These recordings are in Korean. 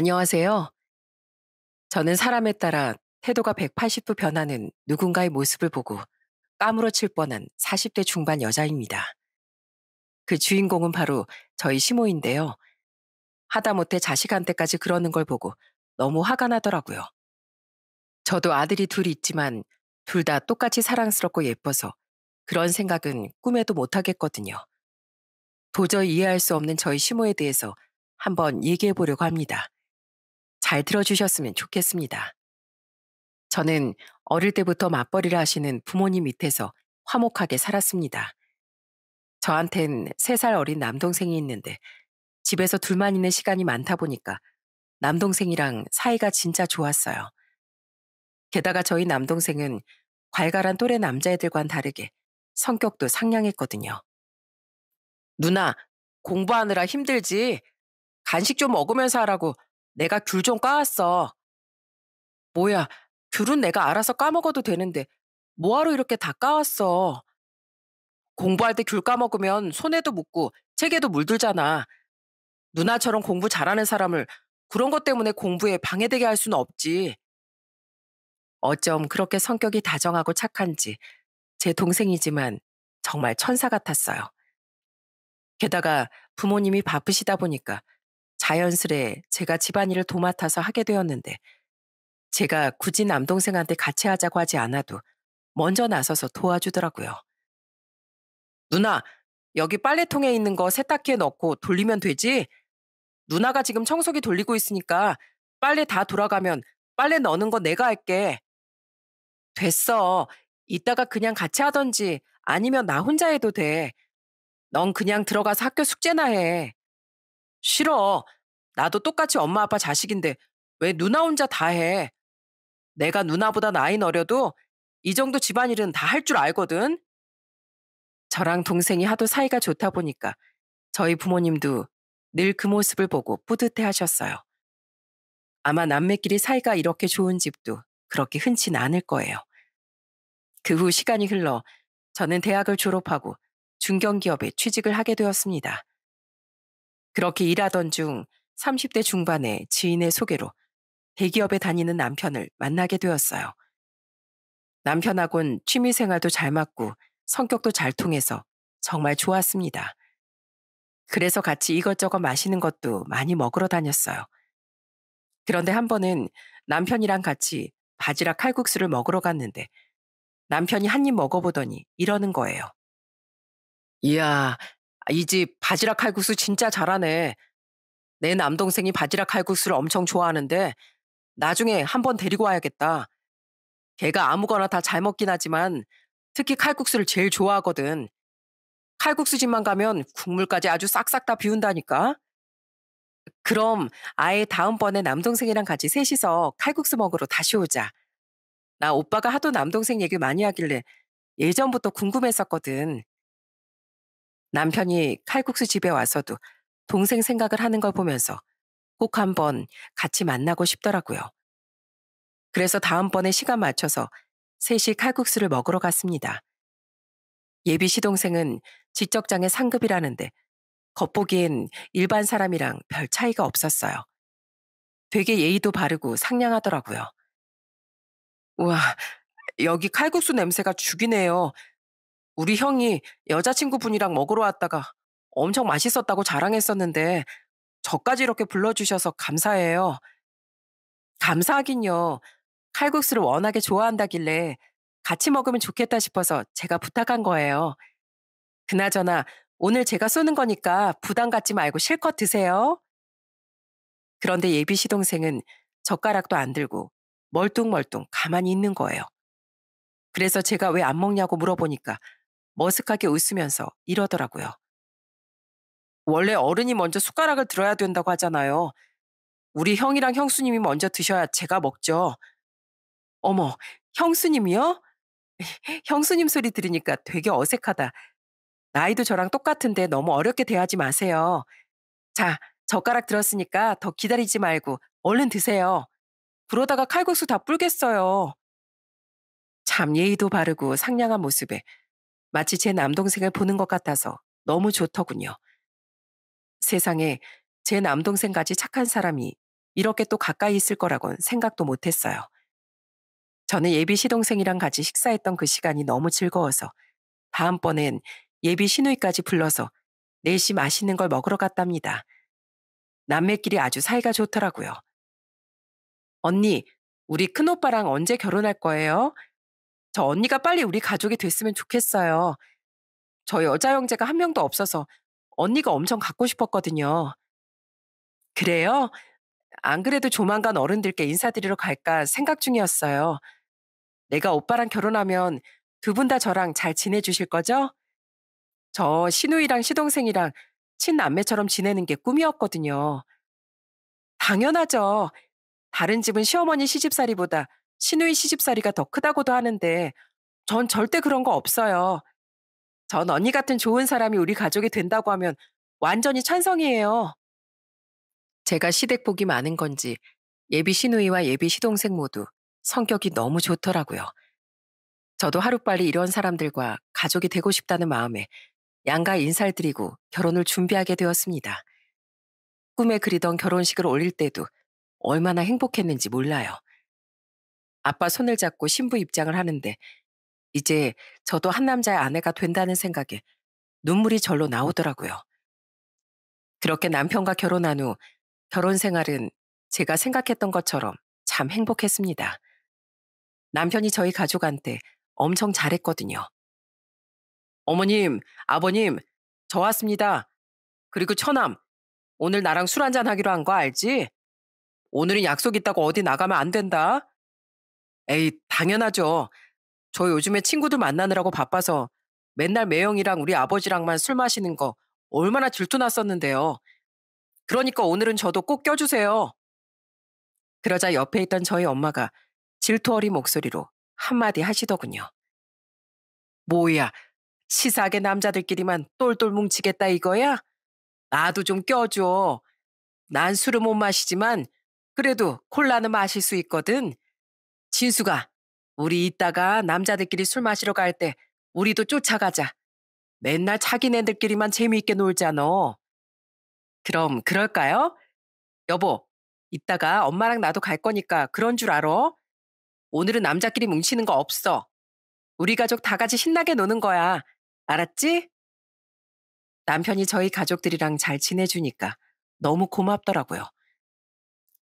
안녕하세요. 저는 사람에 따라 태도가 180도 변하는 누군가의 모습을 보고 까무러칠 뻔한 40대 중반 여자입니다. 그 주인공은 바로 저희 시모인데요. 하다못해 자식한테까지 그러는 걸 보고 너무 화가 나더라고요. 저도 아들이 둘 있지만 둘 다 똑같이 사랑스럽고 예뻐서 그런 생각은 꿈에도 못하겠거든요. 도저히 이해할 수 없는 저희 시모에 대해서 한번 얘기해 보려고 합니다. 잘 들어주셨으면 좋겠습니다. 저는 어릴 때부터 맞벌이를 하시는 부모님 밑에서 화목하게 살았습니다. 저한텐 3살 어린 남동생이 있는데 집에서 둘만 있는 시간이 많다 보니까 남동생이랑 사이가 진짜 좋았어요. 게다가 저희 남동생은 괄괄한 또래 남자애들과는 다르게 성격도 상냥했거든요. 누나, 공부하느라 힘들지? 간식 좀 먹으면서 하라고 내가 귤 좀 까왔어. 뭐야, 귤은 내가 알아서 까먹어도 되는데 뭐하러 이렇게 다 까왔어. 공부할 때 귤 까먹으면 손에도 묻고 책에도 물들잖아. 누나처럼 공부 잘하는 사람을 그런 것 때문에 공부에 방해되게 할 수는 없지. 어쩜 그렇게 성격이 다정하고 착한지 제 동생이지만 정말 천사 같았어요. 게다가 부모님이 바쁘시다 보니까 자연스레 제가 집안일을 도맡아서 하게 되었는데 제가 굳이 남동생한테 같이 하자고 하지 않아도 먼저 나서서 도와주더라고요. 누나, 여기 빨래통에 있는 거 세탁기에 넣고 돌리면 되지? 누나가 지금 청소기 돌리고 있으니까 빨래 다 돌아가면 빨래 넣는 거 내가 할게. 됐어. 이따가 그냥 같이 하던지 아니면 나 혼자 해도 돼. 넌 그냥 들어가서 학교 숙제나 해. 싫어. 나도 똑같이 엄마 아빠 자식인데 왜 누나 혼자 다 해? 내가 누나보다 나이 어려도 이 정도 집안일은 다 할 줄 알거든. 저랑 동생이 하도 사이가 좋다 보니까 저희 부모님도 늘 그 모습을 보고 뿌듯해 하셨어요. 아마 남매끼리 사이가 이렇게 좋은 집도 그렇게 흔치 않을 거예요. 그 후 시간이 흘러 저는 대학을 졸업하고 중견기업에 취직을 하게 되었습니다. 그렇게 일하던 중 30대 중반에 지인의 소개로 대기업에 다니는 남편을 만나게 되었어요. 남편하곤 취미 생활도 잘 맞고 성격도 잘 통해서 정말 좋았습니다. 그래서 같이 이것저것 마시는 것도 많이 먹으러 다녔어요. 그런데 한 번은 남편이랑 같이 바지락 칼국수를 먹으러 갔는데 남편이 한 입 먹어보더니 이러는 거예요. 이야, 이 집 바지락 칼국수 진짜 잘하네. 내 남동생이 바지락 칼국수를 엄청 좋아하는데 나중에 한 번 데리고 와야겠다. 걔가 아무거나 다 잘 먹긴 하지만 특히 칼국수를 제일 좋아하거든. 칼국수집만 가면 국물까지 아주 싹싹 다 비운다니까. 그럼 아예 다음번에 남동생이랑 같이 셋이서 칼국수 먹으러 다시 오자. 나 오빠가 하도 남동생 얘기 많이 하길래 예전부터 궁금했었거든. 남편이 칼국수 집에 와서도 동생 생각을 하는 걸 보면서 꼭 한번 같이 만나고 싶더라고요. 그래서 다음번에 시간 맞춰서 셋이 칼국수를 먹으러 갔습니다. 예비 시동생은 지적장애 상급이라는데 겉보기엔 일반 사람이랑 별 차이가 없었어요. 되게 예의도 바르고 상냥하더라고요. 우와, 여기 칼국수 냄새가 죽이네요. 우리 형이 여자친구분이랑 먹으러 왔다가 엄청 맛있었다고 자랑했었는데 저까지 이렇게 불러주셔서 감사해요. 감사하긴요. 칼국수를 워낙에 좋아한다길래 같이 먹으면 좋겠다 싶어서 제가 부탁한 거예요. 그나저나 오늘 제가 쏘는 거니까 부담 갖지 말고 실컷 드세요. 그런데 예비 시동생은 젓가락도 안 들고 멀뚱멀뚱 가만히 있는 거예요. 그래서 제가 왜 안 먹냐고 물어보니까 머쓱하게 웃으면서 이러더라고요. 원래 어른이 먼저 숟가락을 들어야 된다고 하잖아요. 우리 형이랑 형수님이 먼저 드셔야 제가 먹죠. 어머, 형수님이요? 형수님 소리 들으니까 되게 어색하다. 나이도 저랑 똑같은데 너무 어렵게 대하지 마세요. 자, 젓가락 들었으니까 더 기다리지 말고 얼른 드세요. 그러다가 칼국수 다 뿔겠어요. 참 예의도 바르고 상냥한 모습에 마치 제 남동생을 보는 것 같아서 너무 좋더군요. 세상에 제 남동생까지 착한 사람이 이렇게 또 가까이 있을 거라곤 생각도 못했어요. 저는 예비 시동생이랑 같이 식사했던 그 시간이 너무 즐거워서 다음번엔 예비 시누이까지 불러서 내시 맛있는 걸 먹으러 갔답니다. 남매끼리 아주 사이가 좋더라고요. 언니, 우리 큰오빠랑 언제 결혼할 거예요? 저 언니가 빨리 우리 가족이 됐으면 좋겠어요. 저 여자 형제가 한 명도 없어서 언니가 엄청 갖고 싶었거든요. 그래요? 안 그래도 조만간 어른들께 인사드리러 갈까 생각 중이었어요. 내가 오빠랑 결혼하면 두 분 다 저랑 잘 지내주실 거죠? 저 시누이랑 시동생이랑 친남매처럼 지내는 게 꿈이었거든요. 당연하죠. 다른 집은 시어머니 시집살이보다 시누이 시집살이가 더 크다고도 하는데 전 절대 그런 거 없어요. 전 언니 같은 좋은 사람이 우리 가족이 된다고 하면 완전히 찬성이에요. 제가 시댁복이 많은 건지 예비 시누이와 예비 시동생 모두 성격이 너무 좋더라고요. 저도 하루빨리 이런 사람들과 가족이 되고 싶다는 마음에 양가 인사를 드리고 결혼을 준비하게 되었습니다. 꿈에 그리던 결혼식을 올릴 때도 얼마나 행복했는지 몰라요. 아빠 손을 잡고 신부 입장을 하는데 이제 저도 한 남자의 아내가 된다는 생각에 눈물이 절로 나오더라고요. 그렇게 남편과 결혼한 후 결혼 생활은 제가 생각했던 것처럼 참 행복했습니다. 남편이 저희 가족한테 엄청 잘했거든요. 어머님, 아버님, 저 왔습니다. 그리고 처남, 오늘 나랑 술 한잔 하기로 한 거 알지? 오늘은 약속 있다고 어디 나가면 안 된다. 에이, 당연하죠. 저 요즘에 친구들 만나느라고 바빠서 맨날 매형이랑 우리 아버지랑만 술 마시는 거 얼마나 질투났었는데요. 그러니까 오늘은 저도 꼭 껴주세요. 그러자 옆에 있던 저희 엄마가 질투 어린 목소리로 한마디 하시더군요. 뭐야, 치사하게 남자들끼리만 똘똘 뭉치겠다 이거야? 나도 좀 껴줘. 난 술을 못 마시지만 그래도 콜라는 마실 수 있거든. 진수가 우리 이따가 남자들끼리 술 마시러 갈 때 우리도 쫓아가자. 맨날 자기네들끼리만 재미있게 놀자아 그럼 그럴까요? 여보, 이따가 엄마랑 나도 갈 거니까 그런 줄 알아? 오늘은 남자끼리 뭉치는 거 없어. 우리 가족 다 같이 신나게 노는 거야. 알았지? 남편이 저희 가족들이랑 잘 지내주니까 너무 고맙더라고요.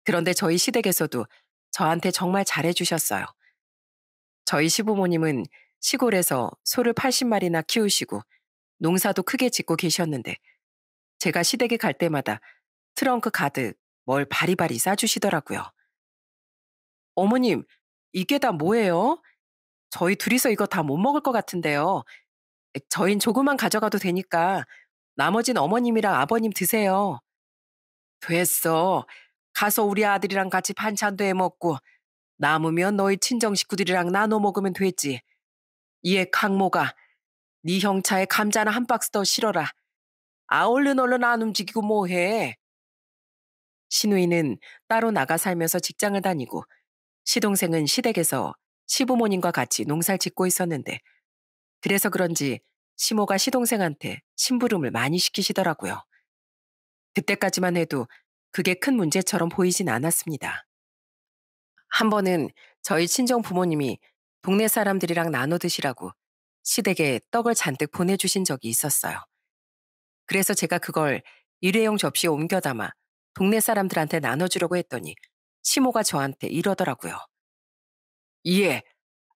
그런데 저희 시댁에서도 저한테 정말 잘해주셨어요. 저희 시부모님은 시골에서 소를 80마리나 키우시고 농사도 크게 짓고 계셨는데 제가 시댁에 갈 때마다 트렁크 가득 뭘 바리바리 싸주시더라고요. 어머님, 이게 다 뭐예요? 저희 둘이서 이거 다 못 먹을 것 같은데요. 저흰 조금만 가져가도 되니까 나머진 어머님이랑 아버님 드세요. 됐어. 가서 우리 아들이랑 같이 반찬도 해먹고 남으면 너희 친정 식구들이랑 나눠 먹으면 되지. 이에 강모가 네 형차에 감자나 한 박스 더 실어라. 아 얼른 얼른 안 움직이고 뭐해. 신우이는 따로 나가 살면서 직장을 다니고 시동생은 시댁에서 시부모님과 같이 농사를 짓고 있었는데 그래서 그런지 시모가 시동생한테 심부름을 많이 시키시더라고요. 그때까지만 해도 그게 큰 문제처럼 보이진 않았습니다. 한 번은 저희 친정 부모님이 동네 사람들이랑 나눠 드시라고 시댁에 떡을 잔뜩 보내주신 적이 있었어요. 그래서 제가 그걸 일회용 접시에 옮겨 담아 동네 사람들한테 나눠주려고 했더니 시모가 저한테 이러더라고요. 예,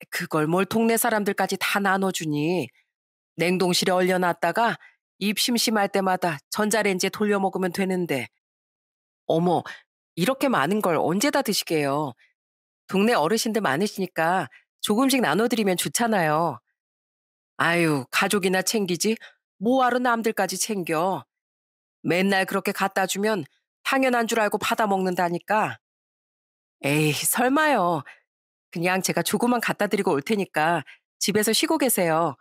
그걸 뭘 동네 사람들까지 다 나눠주니 냉동실에 얼려놨다가 입 심심할 때마다 전자레인지에 돌려 먹으면 되는데 어머 이렇게 많은 걸 언제 다 드시게요. 동네 어르신들 많으시니까 조금씩 나눠드리면 좋잖아요. 아유, 가족이나 챙기지. 뭐하러 남들까지 챙겨. 맨날 그렇게 갖다 주면 당연한 줄 알고 받아 먹는다니까. 에이, 설마요. 그냥 제가 조금만 갖다 드리고 올 테니까 집에서 쉬고 계세요.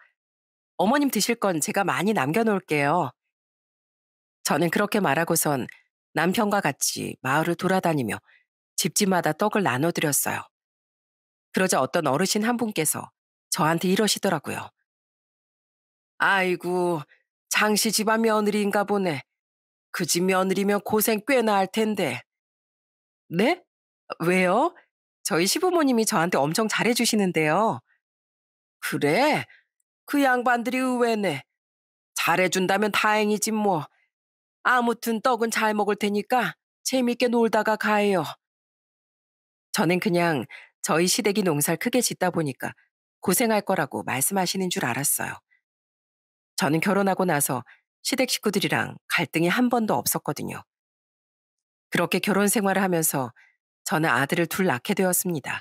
어머님 드실 건 제가 많이 남겨놓을게요. 저는 그렇게 말하고선 남편과 같이 마을을 돌아다니며 집집마다 떡을 나눠드렸어요. 그러자 어떤 어르신 한 분께서 저한테 이러시더라고요. 아이고, 장씨 집안 며느리인가 보네. 그 집 며느리면 고생 꽤나 할 텐데. 네? 왜요? 저희 시부모님이 저한테 엄청 잘해주시는데요. 그래? 그 양반들이 의외네. 잘해준다면 다행이지 뭐. 아무튼 떡은 잘 먹을 테니까 재밌게 놀다가 가요. 저는 그냥 저희 시댁이 농사를 크게 짓다 보니까 고생할 거라고 말씀하시는 줄 알았어요. 저는 결혼하고 나서 시댁 식구들이랑 갈등이 한 번도 없었거든요. 그렇게 결혼 생활을 하면서 저는 아들을 둘 낳게 되었습니다.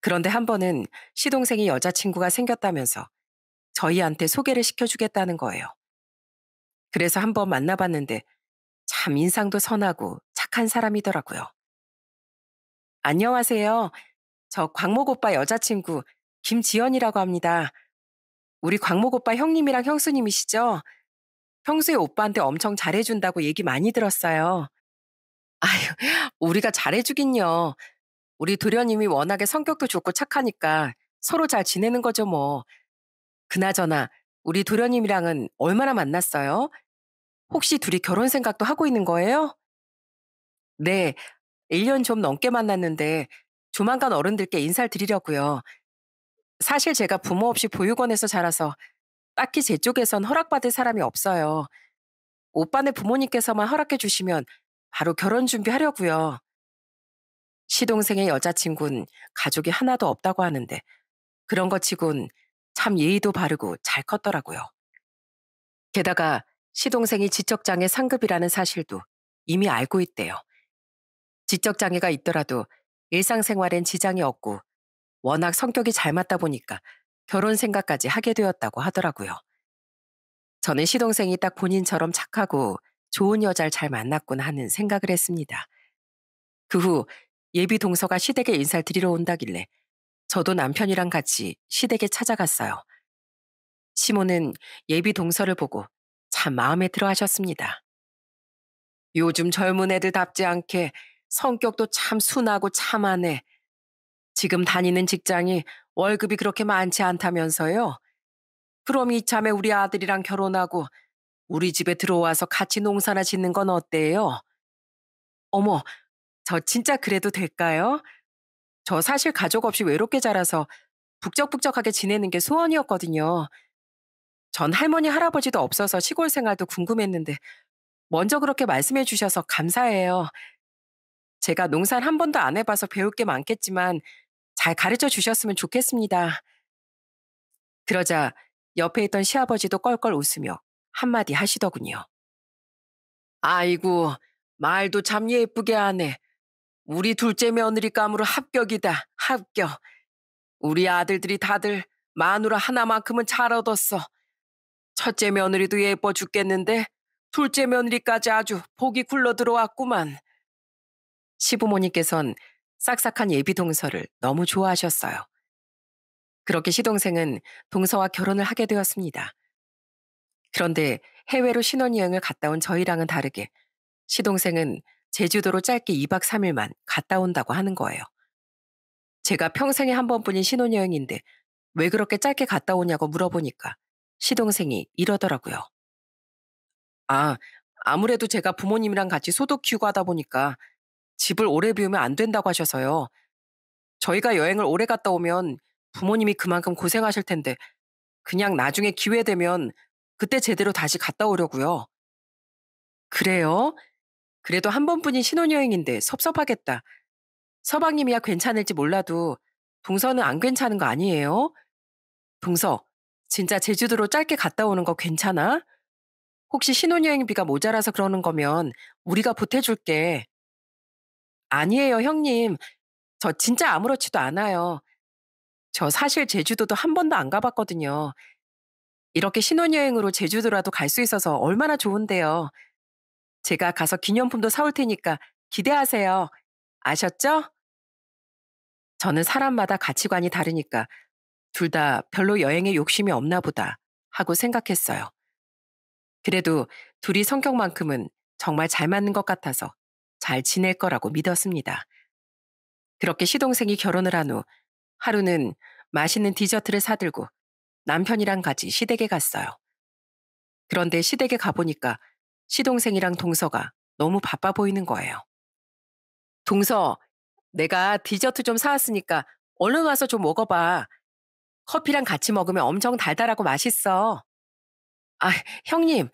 그런데 한 번은 시동생이 여자친구가 생겼다면서 저희한테 소개를 시켜주겠다는 거예요. 그래서 한 번 만나봤는데 참 인상도 선하고 착한 사람이더라고요. 안녕하세요. 저 광목 오빠 여자친구 김지연이라고 합니다. 우리 광목 오빠 형님이랑 형수님이시죠? 평소에 오빠한테 엄청 잘해준다고 얘기 많이 들었어요. 아유, 우리가 잘해주긴요. 우리 도련님이 워낙에 성격도 좋고 착하니까 서로 잘 지내는 거죠, 뭐. 그나저나, 우리 도련님이랑은 얼마나 만났어요? 혹시 둘이 결혼 생각도 하고 있는 거예요? 네, 1년 좀 넘게 만났는데 조만간 어른들께 인사를 드리려고요. 사실 제가 부모 없이 보육원에서 자라서 딱히 제 쪽에선 허락받을 사람이 없어요. 오빠네 부모님께서만 허락해 주시면 바로 결혼 준비하려고요. 시동생의 여자친구는 가족이 하나도 없다고 하는데 그런 것 치곤 참 예의도 바르고 잘 컸더라고요. 게다가 시동생이 지적장애 상급이라는 사실도 이미 알고 있대요. 지적장애가 있더라도 일상생활엔 지장이 없고 워낙 성격이 잘 맞다 보니까 결혼 생각까지 하게 되었다고 하더라고요. 저는 시동생이 딱 본인처럼 착하고 좋은 여자를 잘 만났구나 하는 생각을 했습니다. 그 후 예비 동서가 시댁에 인사를 드리러 온다길래 저도 남편이랑 같이 시댁에 찾아갔어요. 시모는 예비 동서를 보고 참 마음에 들어 하셨습니다. 요즘 젊은 애들답지 않게 성격도 참 순하고 참하네. 지금 다니는 직장이 월급이 그렇게 많지 않다면서요. 그럼 이참에 우리 아들이랑 결혼하고 우리 집에 들어와서 같이 농사나 짓는 건 어때요? 어머, 저 진짜 그래도 될까요? 저 사실 가족 없이 외롭게 자라서 북적북적하게 지내는 게 소원이었거든요. 전 할머니, 할아버지도 없어서 시골 생활도 궁금했는데 먼저 그렇게 말씀해 주셔서 감사해요. 제가 농사를 한 번도 안 해봐서 배울 게 많겠지만 잘 가르쳐 주셨으면 좋겠습니다. 그러자 옆에 있던 시아버지도 껄껄 웃으며 한마디 하시더군요. 아이고, 말도 참 예쁘게 하네. 우리 둘째 며느리 감으로 합격이다, 합격. 우리 아들들이 다들 마누라 하나만큼은 잘 얻었어. 첫째 며느리도 예뻐 죽겠는데 둘째 며느리까지 아주 복이 굴러 들어왔구만. 시부모님께선 싹싹한 예비 동서를 너무 좋아하셨어요. 그렇게 시동생은 동서와 결혼을 하게 되었습니다. 그런데 해외로 신혼여행을 갔다 온 저희랑은 다르게 시동생은 제주도로 짧게 2박 3일만 갔다 온다고 하는 거예요. 제가 평생에 한 번뿐인 신혼여행인데 왜 그렇게 짧게 갔다 오냐고 물어보니까 시동생이 이러더라고요. 아, 아무래도 제가 부모님이랑 같이 소독 키우고 하다 보니까 집을 오래 비우면 안 된다고 하셔서요. 저희가 여행을 오래 갔다 오면 부모님이 그만큼 고생하실 텐데 그냥 나중에 기회 되면 그때 제대로 다시 갔다 오려고요. 그래요? 그래도 한 번뿐인 신혼여행인데 섭섭하겠다. 서방님이야 괜찮을지 몰라도 동서는 안 괜찮은 거 아니에요? 동서, 진짜 제주도로 짧게 갔다 오는 거 괜찮아? 혹시 신혼여행비가 모자라서 그러는 거면 우리가 보태줄게. 아니에요, 형님. 저 진짜 아무렇지도 않아요. 저 사실 제주도도 한 번도 안 가봤거든요. 이렇게 신혼여행으로 제주도라도 갈 수 있어서 얼마나 좋은데요. 제가 가서 기념품도 사올 테니까 기대하세요. 아셨죠? 저는 사람마다 가치관이 다르니까 둘 다 별로 여행에 욕심이 없나 보다 하고 생각했어요. 그래도 둘이 성격만큼은 정말 잘 맞는 것 같아서 잘 지낼 거라고 믿었습니다. 그렇게 시동생이 결혼을 한 후 하루는 맛있는 디저트를 사들고 남편이랑 같이 시댁에 갔어요. 그런데 시댁에 가보니까 시동생이랑 동서가 너무 바빠 보이는 거예요. 동서, 내가 디저트 좀 사왔으니까 얼른 와서 좀 먹어봐. 커피랑 같이 먹으면 엄청 달달하고 맛있어. 아, 형님,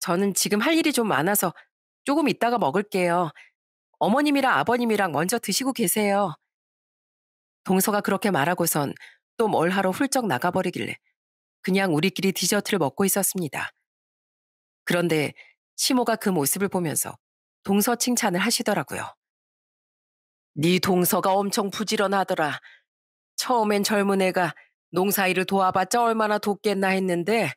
저는 지금 할 일이 좀 많아서 조금 이따가 먹을게요. 어머님이랑 아버님이랑 먼저 드시고 계세요. 동서가 그렇게 말하고선 또 뭘 하러 훌쩍 나가버리길래 그냥 우리끼리 디저트를 먹고 있었습니다. 그런데 시모가 그 모습을 보면서 동서 칭찬을 하시더라고요. 네 동서가 엄청 부지런하더라. 처음엔 젊은 애가 농사일을 도와봤자 얼마나 돕겠나 했는데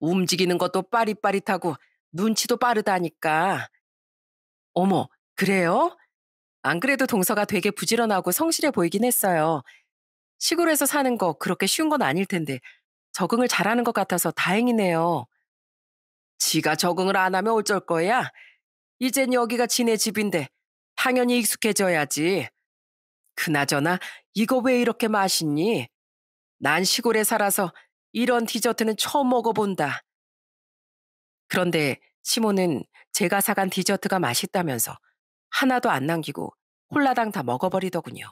움직이는 것도 빠릿빠릿하고 눈치도 빠르다니까. 어머, 그래요? 안 그래도 동서가 되게 부지런하고 성실해 보이긴 했어요. 시골에서 사는 거 그렇게 쉬운 건 아닐 텐데 적응을 잘하는 것 같아서 다행이네요. 지가 적응을 안 하면 어쩔 거야? 이젠 여기가 지네 집인데 당연히 익숙해져야지. 그나저나 이거 왜 이렇게 맛있니? 난 시골에 살아서 이런 디저트는 처음 먹어본다. 그런데 시모는 제가 사간 디저트가 맛있다면서 하나도 안 남기고 홀라당 다 먹어버리더군요.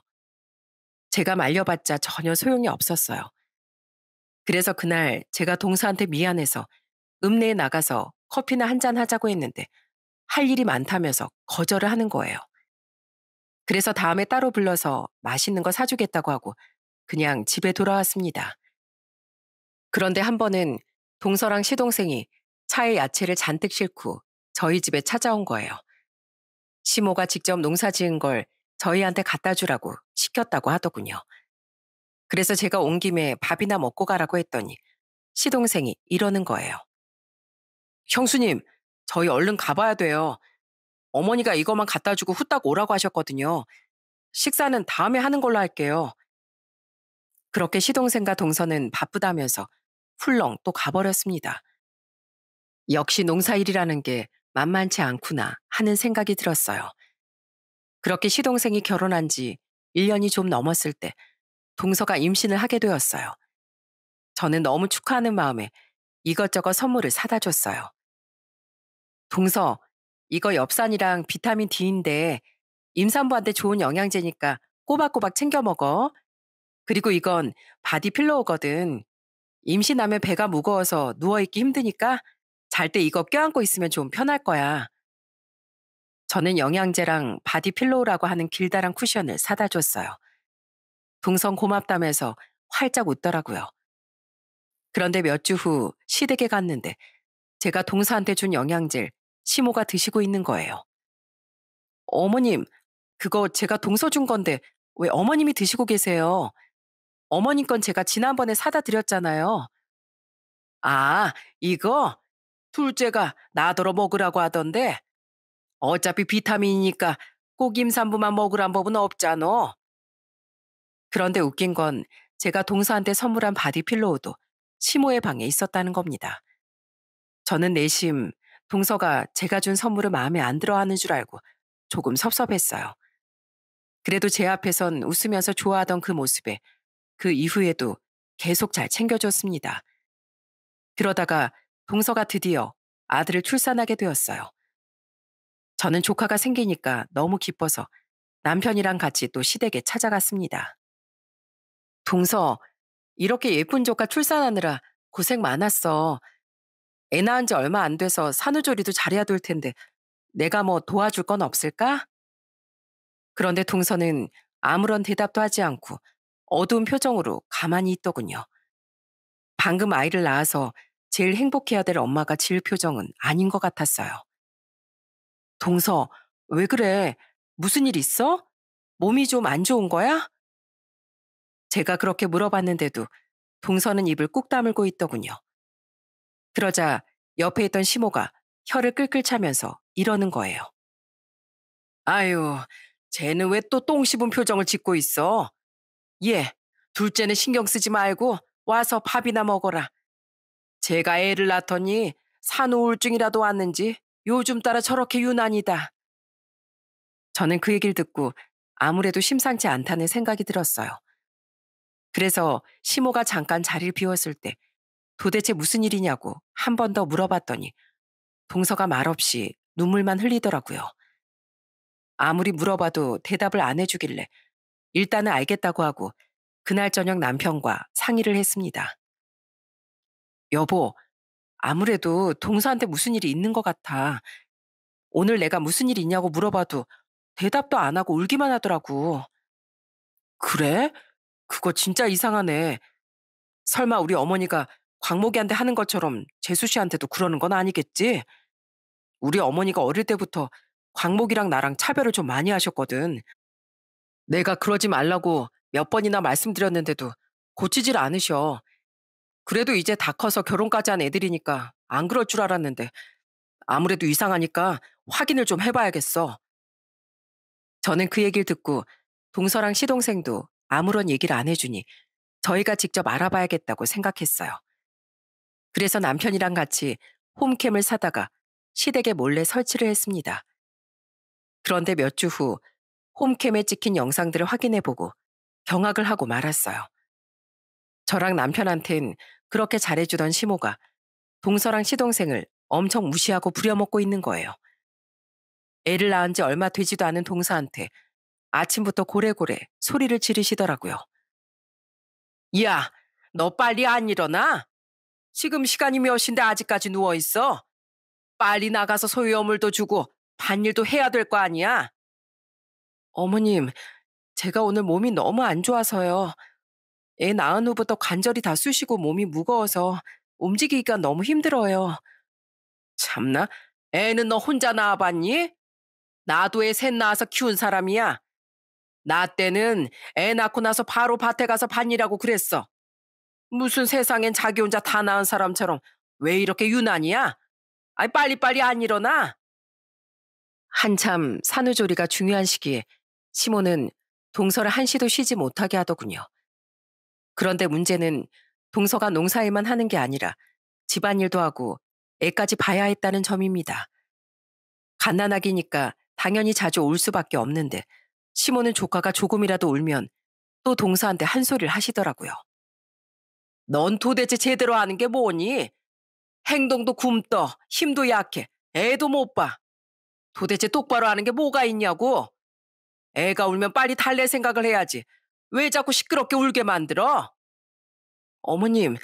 제가 말려봤자 전혀 소용이 없었어요. 그래서 그날 제가 동서한테 미안해서 읍내에 나가서 커피나 한 잔 하자고 했는데 할 일이 많다면서 거절을 하는 거예요. 그래서 다음에 따로 불러서 맛있는 거 사주겠다고 하고 그냥 집에 돌아왔습니다. 그런데 한 번은 동서랑 시동생이 차에 야채를 잔뜩 싣고 저희 집에 찾아온 거예요. 시모가 직접 농사 지은 걸 저희한테 갖다 주라고 시켰다고 하더군요. 그래서 제가 온 김에 밥이나 먹고 가라고 했더니 시동생이 이러는 거예요. 형수님, 저희 얼른 가봐야 돼요. 어머니가 이것만 갖다 주고 후딱 오라고 하셨거든요. 식사는 다음에 하는 걸로 할게요. 그렇게 시동생과 동서는 바쁘다면서 훌렁 또 가버렸습니다. 역시 농사일이라는 게 만만치 않구나 하는 생각이 들었어요. 그렇게 시동생이 결혼한 지 1년이 좀 넘었을 때 동서가 임신을 하게 되었어요. 저는 너무 축하하는 마음에 이것저것 선물을 사다 줬어요. 동서, 이거 엽산이랑 비타민 D인데 임산부한테 좋은 영양제니까 꼬박꼬박 챙겨 먹어. 그리고 이건 바디 필러우거든 임신하면 배가 무거워서 누워있기 힘드니까 잘때 이거 껴안고 있으면 좀 편할 거야. 저는 영양제랑 바디필로우라고 하는 길다란 쿠션을 사다 줬어요. 동성 고맙다면서 활짝 웃더라고요. 그런데 몇 주 후 시댁에 갔는데 제가 동사한테 준 영양제를 시모가 드시고 있는 거예요. 어머님, 그거 제가 동서 준 건데 왜 어머님이 드시고 계세요? 어머님 건 제가 지난번에 사다 드렸잖아요. 아, 이거? 둘째가 나더러 먹으라고 하던데 어차피 비타민이니까 꼭 임산부만 먹으란 법은 없잖아. 그런데 웃긴 건 제가 동서한테 선물한 바디필로우도 시모의 방에 있었다는 겁니다. 저는 내심 동서가 제가 준 선물을 마음에 안 들어하는 줄 알고 조금 섭섭했어요. 그래도 제 앞에선 웃으면서 좋아하던 그 모습에 그 이후에도 계속 잘 챙겨줬습니다. 그러다가 동서가 드디어 아들을 출산하게 되었어요. 저는 조카가 생기니까 너무 기뻐서 남편이랑 같이 또 시댁에 찾아갔습니다. 동서, 이렇게 예쁜 조카 출산하느라 고생 많았어. 애 낳은 지 얼마 안 돼서 산후조리도 잘해야 될 텐데 내가 뭐 도와줄 건 없을까? 그런데 동서는 아무런 대답도 하지 않고 어두운 표정으로 가만히 있더군요. 방금 아이를 낳아서 제일 행복해야 될 엄마가 지을 표정은 아닌 것 같았어요. 동서, 왜 그래? 무슨 일 있어? 몸이 좀 안 좋은 거야? 제가 그렇게 물어봤는데도 동서는 입을 꾹 다물고 있더군요. 그러자 옆에 있던 시모가 혀를 끌끌 차면서 이러는 거예요. 아유, 쟤는 왜 또 똥 씹은 표정을 짓고 있어? 예, 둘째는 신경 쓰지 말고 와서 밥이나 먹어라. 제가 애를 낳더니 산후우울증이라도 왔는지 요즘 따라 저렇게 유난이다. 저는 그 얘기를 듣고 아무래도 심상치 않다는 생각이 들었어요. 그래서 시모가 잠깐 자리를 비웠을 때 도대체 무슨 일이냐고 한 번 더 물어봤더니 동서가 말없이 눈물만 흘리더라고요. 아무리 물어봐도 대답을 안 해주길래 일단은 알겠다고 하고 그날 저녁 남편과 상의를 했습니다. 여보, 아무래도 동사한테 무슨 일이 있는 것 같아. 오늘 내가 무슨 일이 있냐고 물어봐도 대답도 안 하고 울기만 하더라고. 그래? 그거 진짜 이상하네. 설마 우리 어머니가 광목이한테 하는 것처럼 재수 씨한테도 그러는 건 아니겠지? 우리 어머니가 어릴 때부터 광목이랑 나랑 차별을 좀 많이 하셨거든. 내가 그러지 말라고 몇 번이나 말씀드렸는데도 고치질 않으셔. 그래도 이제 다 커서 결혼까지 한 애들이니까 안 그럴 줄 알았는데 아무래도 이상하니까 확인을 좀 해봐야겠어. 저는 그 얘기를 듣고 동서랑 시동생도 아무런 얘기를 안 해주니 저희가 직접 알아봐야겠다고 생각했어요. 그래서 남편이랑 같이 홈캠을 사다가 시댁에 몰래 설치를 했습니다. 그런데 몇 주 후 홈캠에 찍힌 영상들을 확인해보고 경악을 하고 말았어요. 저랑 남편한텐 그렇게 잘해주던 시모가 동서랑 시동생을 엄청 무시하고 부려먹고 있는 거예요. 애를 낳은 지 얼마 되지도 않은 동서한테 아침부터 고래고래 소리를 지르시더라고요. 야, 너 빨리 안 일어나? 지금 시간이 몇인데 아직까지 누워있어? 빨리 나가서 소유어물도 주고 반일도 해야 될 거 아니야? 어머님, 제가 오늘 몸이 너무 안 좋아서요. 애 낳은 후부터 관절이 다 쑤시고 몸이 무거워서 움직이기가 너무 힘들어요. 참나, 애는 너 혼자 낳아봤니? 나도 애 셋 낳아서 키운 사람이야. 나 때는 애 낳고 나서 바로 밭에 가서 반일하고 그랬어. 무슨 세상엔 자기 혼자 다 낳은 사람처럼 왜 이렇게 유난이야? 아이 빨리빨리 안 일어나. 한참 산후조리가 중요한 시기에 시모는 동서를 한시도 쉬지 못하게 하더군요. 그런데 문제는 동서가 농사일만 하는 게 아니라 집안일도 하고 애까지 봐야 했다는 점입니다. 갓난아기니까 당연히 자주 올 수밖에 없는데 시모는 조카가 조금이라도 울면 또 동서한테 한 소리를 하시더라고요. 넌 도대체 제대로 하는 게 뭐니? 행동도 굶떠 힘도 약해, 애도 못 봐. 도대체 똑바로 하는 게 뭐가 있냐고? 애가 울면 빨리 달래 생각을 해야지. 왜 자꾸 시끄럽게 울게 만들어? 어머님,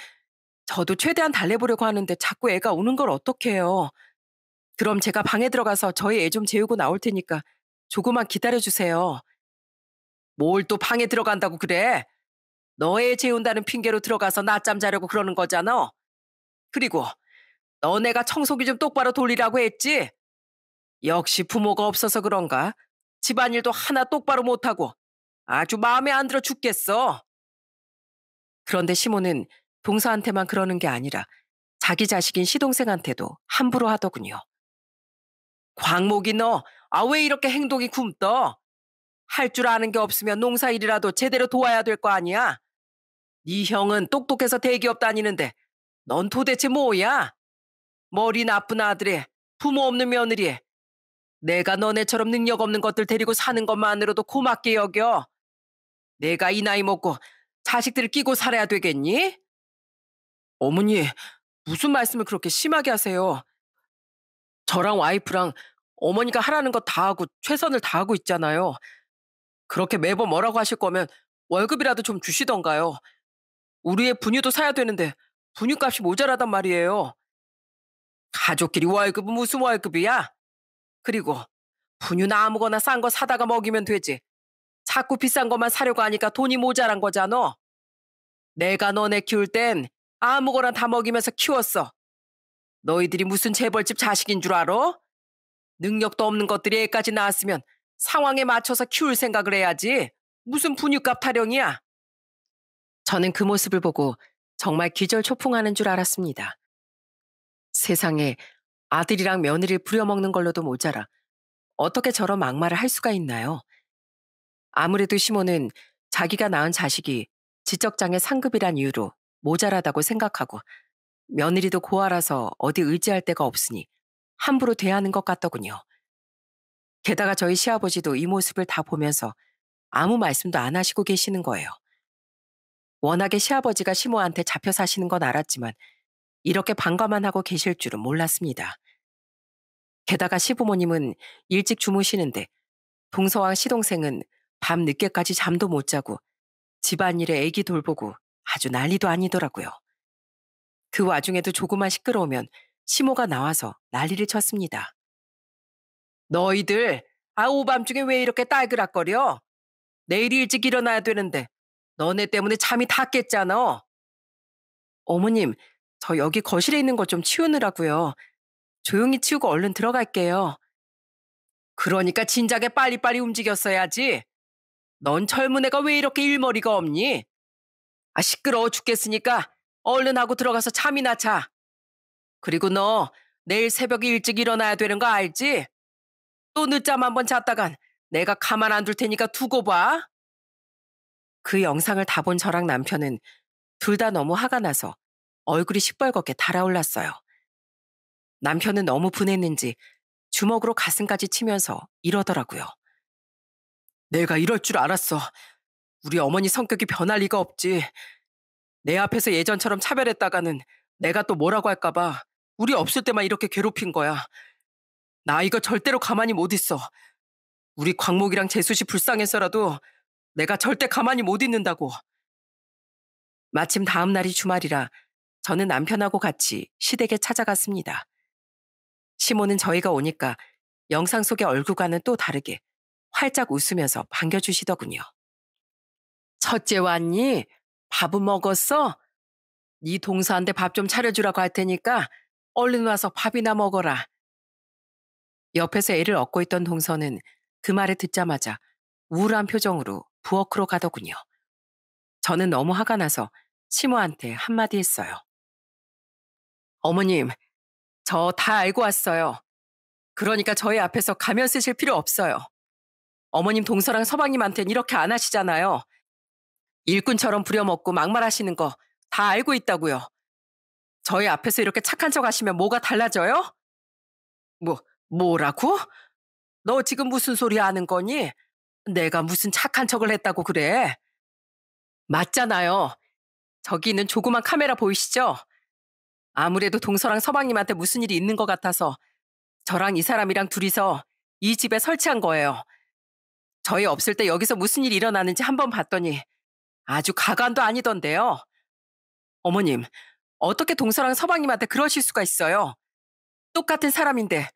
저도 최대한 달래보려고 하는데 자꾸 애가 우는 걸 어떡해요. 그럼 제가 방에 들어가서 저희 애 좀 재우고 나올 테니까 조금만 기다려주세요. 뭘 또 방에 들어간다고 그래? 너의 재운다는 핑계로 들어가서 낮잠 자려고 그러는 거잖아. 그리고 너네가 청소기 좀 똑바로 돌리라고 했지? 역시 부모가 없어서 그런가? 집안일도 하나 똑바로 못하고 아주 마음에 안 들어 죽겠어. 그런데 시모는 동서한테만 그러는 게 아니라 자기 자식인 시동생한테도 함부로 하더군요. 광목이 너, 아 왜 이렇게 행동이 굼떠? 할 줄 아는 게 없으면 농사일이라도 제대로 도와야 될 거 아니야? 네 형은 똑똑해서 대기업 다니는데 넌 도대체 뭐야? 머리 나쁜 아들에 부모 없는 며느리에 내가 너네처럼 능력 없는 것들 데리고 사는 것만으로도 고맙게 여겨. 내가 이 나이 먹고 자식들을 끼고 살아야 되겠니? 어머니, 무슨 말씀을 그렇게 심하게 하세요? 저랑 와이프랑 어머니가 하라는 거 다 하고 최선을 다하고 있잖아요. 그렇게 매번 뭐라고 하실 거면 월급이라도 좀 주시던가요. 우리의 분유도 사야 되는데 분유값이 모자라단 말이에요. 가족끼리 월급은 무슨 월급이야? 그리고 분유나 아무거나 싼 거 사다가 먹이면 되지. 자꾸 비싼 것만 사려고 하니까 돈이 모자란 거잖아. 내가 너네 키울 땐 아무거나 다 먹이면서 키웠어. 너희들이 무슨 재벌집 자식인 줄 알아? 능력도 없는 것들이 애까지 낳았으면 상황에 맞춰서 키울 생각을 해야지. 무슨 분유값 타령이야. 저는 그 모습을 보고 정말 기절 초풍하는 줄 알았습니다. 세상에 아들이랑 며느리를 부려먹는 걸로도 모자라 어떻게 저런 막말을 할 수가 있나요? 아무래도 시몬은 자기가 낳은 자식이 지적장애 상급이란 이유로 모자라다고 생각하고 며느리도 고아라서 어디 의지할 데가 없으니 함부로 대하는 것 같더군요. 게다가 저희 시아버지도 이 모습을 다 보면서 아무 말씀도 안 하시고 계시는 거예요. 워낙에 시아버지가 시모한테 잡혀 사시는 건 알았지만 이렇게 반가만 하고 계실 줄은 몰랐습니다. 게다가 시부모님은 일찍 주무시는데 동서왕 시동생은 밤 늦게까지 잠도 못 자고 집안일에 애기 돌보고 아주 난리도 아니더라고요. 그 와중에도 조금만 시끄러우면 시모가 나와서 난리를 쳤습니다. 너희들 아우 밤중에 왜 이렇게 딸그락거려? 내일 일찍 일어나야 되는데 너네 때문에 잠이 다 깼잖아. 어머님, 저 여기 거실에 있는 것 좀 치우느라고요. 조용히 치우고 얼른 들어갈게요. 그러니까 진작에 빨리빨리 움직였어야지. 넌철문 애가 왜 이렇게 일머리가 없니? 아, 시끄러워 죽겠으니까 얼른 하고 들어가서 잠이나 자. 그리고 너 내일 새벽에 일찍 일어나야 되는 거 알지? 또 늦잠 한번 잤다간 내가 가만 안 둘 테니까 두고 봐. 그 영상을 다 본 저랑 남편은 둘 다 너무 화가 나서 얼굴이 시뻘겋게 달아올랐어요. 남편은 너무 분했는지 주먹으로 가슴까지 치면서 이러더라고요. 내가 이럴 줄 알았어. 우리 어머니 성격이 변할 리가 없지. 내 앞에서 예전처럼 차별했다가는 내가 또 뭐라고 할까봐 우리 없을 때만 이렇게 괴롭힌 거야. 나 이거 절대로 가만히 못 있어. 우리 광목이랑 재수씨 불쌍해서라도 내가 절대 가만히 못 있는다고. 마침 다음 날이 주말이라 저는 남편하고 같이 시댁에 찾아갔습니다. 시모는 저희가 오니까 영상 속의 얼굴과는 또 다르게 활짝 웃으면서 반겨주시더군요. 첫째 왔니? 밥은 먹었어? 네 동서한테 밥 좀 차려주라고 할 테니까 얼른 와서 밥이나 먹어라. 옆에서 애를 얻고 있던 동서는 그 말을 듣자마자 우울한 표정으로 부엌으로 가더군요. 저는 너무 화가 나서 치모한테 한마디 했어요. 어머님, 저 다 알고 왔어요. 그러니까 저희 앞에서 가면 쓰실 필요 없어요. 어머님 동서랑 서방님한텐 이렇게 안 하시잖아요. 일꾼처럼 부려먹고 막말하시는 거 다 알고 있다고요. 저희 앞에서 이렇게 착한 척 하시면 뭐가 달라져요? 뭐, 뭐라고? 너 지금 무슨 소리 하는 거니? 내가 무슨 착한 척을 했다고 그래? 맞잖아요. 저기 있는 조그만 카메라 보이시죠? 아무래도 동서랑 서방님한테 무슨 일이 있는 것 같아서 저랑 이 사람이랑 둘이서 이 집에 설치한 거예요. 저희 없을 때 여기서 무슨 일이 일어나는지 한번 봤더니 아주 가관도 아니던데요. 어머님, 어떻게 동서랑 서방님한테 그러실 수가 있어요? 똑같은 사람인데